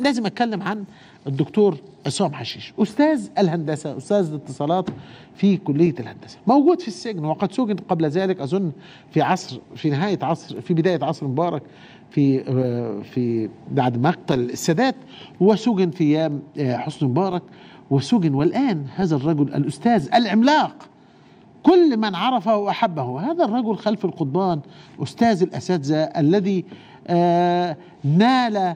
لازم اتكلم عن الدكتور عصام حشيش استاذ الهندسه استاذ الاتصالات في كليه الهندسه موجود في السجن وقد سجن قبل ذلك اظن في عصر في نهايه عصر في بدايه عصر مبارك في آه، في بعد مقتل السادات وسجن في ايام آه، حسني مبارك وسجن والان هذا الرجل الاستاذ العملاق كل من عرفه واحبه هذا الرجل خلف القضبان استاذ الاساتذه الذي آه، نال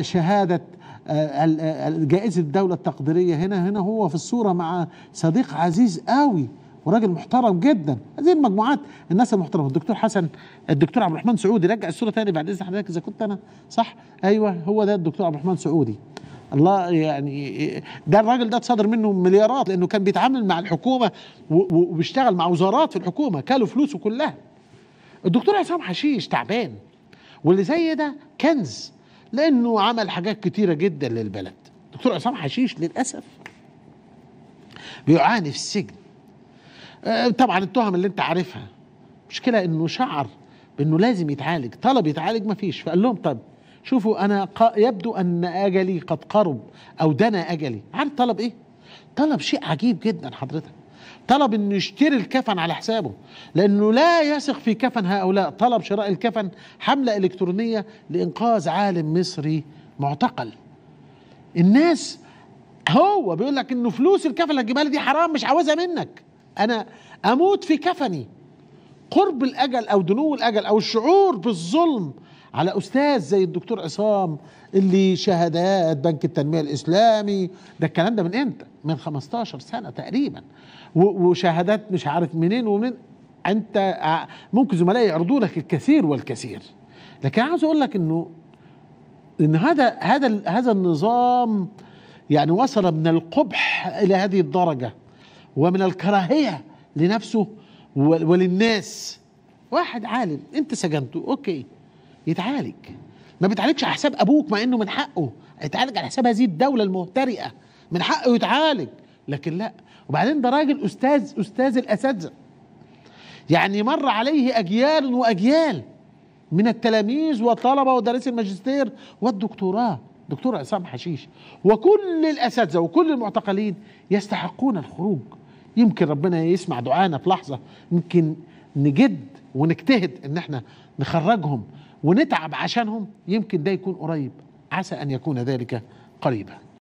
شهادة آه، آه، جائزة الدولة التقديرية هنا هنا هو في الصورة مع صديق عزيز قوي وراجل محترم جدا هذه المجموعات الناس المحترمه الدكتور حسن الدكتور عبد الرحمن سعودي رجع الصوره تاني بعد اذن حضرتك اذا كنت انا صح ايوه هو ده الدكتور عبد الرحمن سعودي الله يعني ده الراجل ده اتصدر منه مليارات لانه كان بيتعامل مع الحكومه وبيشتغل مع وزارات في الحكومه كالوا فلوسه كلها الدكتور عصام حشيش تعبان واللي زي ده كنز لانه عمل حاجات كتيره جدا للبلد دكتور عصام حشيش للاسف بيعاني في السجن آه، طبعا التهم اللي انت عارفها مشكله انه شعر بانه لازم يتعالج طلب يتعالج مفيش فقال لهم طب شوفوا انا يبدو ان اجلي قد قرب او دنا اجلي عارف طلب ايه طلب شيء عجيب جدا حضرتك طلب انه يشتري الكفن على حسابه لانه لا يثق في كفن هؤلاء طلب شراء الكفن حمله الكترونيه لانقاذ عالم مصري معتقل الناس هو بيقول لك انه فلوس الكفن اللي هتجيبها لي دي حرام مش عاوزها منك انا اموت في كفني قرب الاجل او دنو الاجل او الشعور بالظلم على استاذ زي الدكتور عصام اللي شهادات بنك التنميه الاسلامي ده الكلام ده من امتى؟ من 15 سنه تقريبا وشهادات مش عارف منين ومنين انت ممكن زملائي يعرضوا لك الكثير والكثير لكن عاوز اقول لك انه ان هذا هذا هذا النظام يعني وصل من القبح الى هذه الدرجه ومن الكراهيه لنفسه وللناس واحد عالم انت سجنته اوكي يتعالج ما بيتعالجش على حساب ابوك مع انه من حقه يتعالج على حساب هذه الدوله المهترئه من حقه يتعالج لكن لا وبعدين ده راجل استاذ استاذ الاساتذه يعني مر عليه اجيال واجيال من التلاميذ والطلبه ودارس الماجستير والدكتوراه دكتور عصام حشيش وكل الاساتذه وكل المعتقلين يستحقون الخروج يمكن ربنا يسمع دعانا في لحظه يمكن نجد ونجتهد ان احنا نخرجهم ونتعب عشانهم يمكن ده يكون قريب عسى ان يكون ذلك قريبا